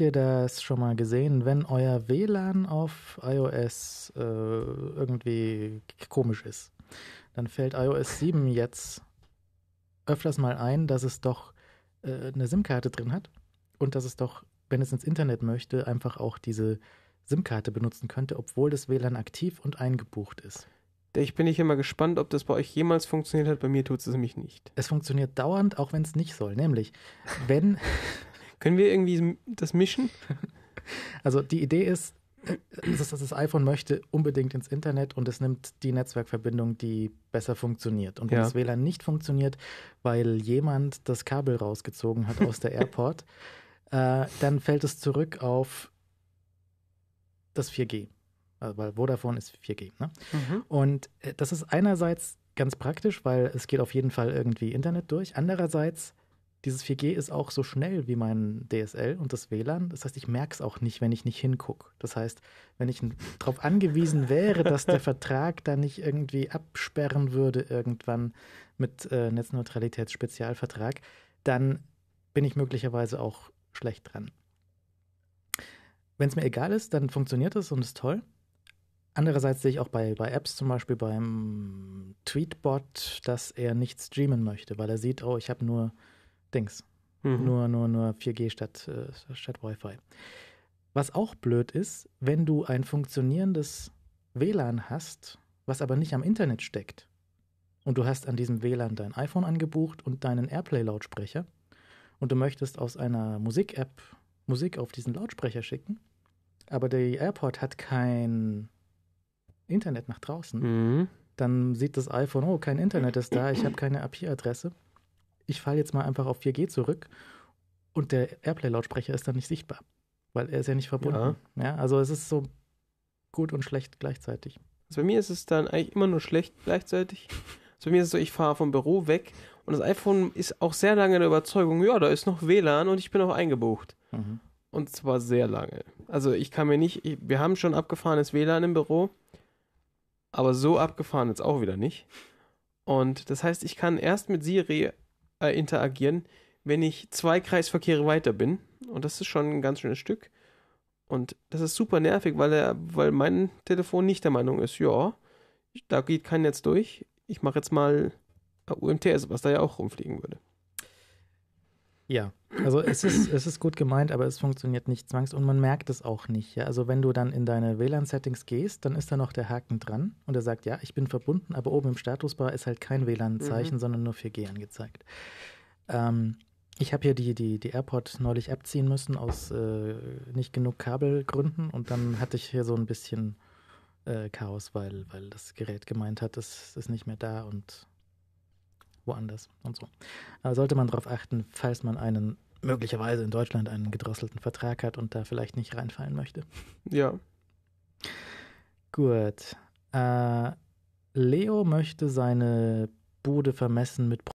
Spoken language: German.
ihr das schon mal gesehen, wenn euer WLAN auf iOS äh, irgendwie komisch ist? Dann fällt iOS 7 jetzt öfters mal ein, dass es doch äh, eine SIM-Karte drin hat und dass es doch, wenn es ins Internet möchte, einfach auch diese SIM-Karte benutzen könnte, obwohl das WLAN aktiv und eingebucht ist. Ich bin nicht immer gespannt, ob das bei euch jemals funktioniert hat. Bei mir tut es nämlich nicht. Es funktioniert dauernd, auch wenn es nicht soll. Nämlich, wenn, Können wir irgendwie das mischen? Also die Idee ist, äh, dass das iPhone möchte unbedingt ins Internet und es nimmt die Netzwerkverbindung, die besser funktioniert. Und wenn ja. das WLAN nicht funktioniert, weil jemand das Kabel rausgezogen hat aus der Airport, äh, dann fällt es zurück auf das 4G. Also, weil Vodafone ist 4G. Ne? Mhm. Und äh, das ist einerseits ganz praktisch, weil es geht auf jeden Fall irgendwie Internet durch. Andererseits dieses 4G ist auch so schnell wie mein DSL und das WLAN. Das heißt, ich merke es auch nicht, wenn ich nicht hingucke. Das heißt, wenn ich darauf angewiesen wäre, dass der Vertrag da nicht irgendwie absperren würde irgendwann mit äh, Netzneutralitätsspezialvertrag, dann bin ich möglicherweise auch schlecht dran. Wenn es mir egal ist, dann funktioniert es und ist toll. Andererseits sehe ich auch bei, bei Apps, zum Beispiel beim Tweetbot, dass er nicht streamen möchte, weil er sieht, oh, ich habe nur Dings. Mhm. Nur, nur, nur 4G statt, äh, statt Wi-Fi. Was auch blöd ist, wenn du ein funktionierendes WLAN hast, was aber nicht am Internet steckt. Und du hast an diesem WLAN dein iPhone angebucht und deinen AirPlay-Lautsprecher. Und du möchtest aus einer Musik-App Musik auf diesen Lautsprecher schicken. Aber der Airport hat kein Internet nach draußen. Mhm. Dann sieht das iPhone, oh, kein Internet ist da, ich habe keine IP-Adresse ich fahre jetzt mal einfach auf 4G zurück und der Airplay-Lautsprecher ist dann nicht sichtbar, weil er ist ja nicht verbunden. Ja. ja. also es ist so gut und schlecht gleichzeitig. Also bei mir ist es dann eigentlich immer nur schlecht gleichzeitig. Also bei mir ist es so, ich fahre vom Büro weg und das iPhone ist auch sehr lange in der Überzeugung, ja, da ist noch WLAN und ich bin auch eingebucht. Mhm. Und zwar sehr lange. Also ich kann mir nicht, ich, wir haben schon abgefahrenes WLAN im Büro, aber so abgefahren jetzt auch wieder nicht. Und das heißt, ich kann erst mit Siri äh, interagieren, wenn ich zwei Kreisverkehre weiter bin. Und das ist schon ein ganz schönes Stück. Und das ist super nervig, weil, er, weil mein Telefon nicht der Meinung ist, ja, da geht kein Netz durch, ich mache jetzt mal äh, UMTS, also was da ja auch rumfliegen würde. Ja, also es ist, es ist gut gemeint, aber es funktioniert nicht zwangs und man merkt es auch nicht. Ja? Also wenn du dann in deine WLAN-Settings gehst, dann ist da noch der Haken dran und er sagt, ja, ich bin verbunden, aber oben im Statusbar ist halt kein WLAN-Zeichen, mhm. sondern nur 4G angezeigt. Ähm, ich habe hier die, die, die AirPod neulich abziehen müssen aus äh, nicht genug Kabelgründen und dann hatte ich hier so ein bisschen äh, Chaos, weil, weil das Gerät gemeint hat, es ist nicht mehr da und woanders und so. Da sollte man darauf achten, falls man einen möglicherweise in Deutschland einen gedrosselten Vertrag hat und da vielleicht nicht reinfallen möchte. Ja. Gut. Äh, Leo möchte seine Bude vermessen mit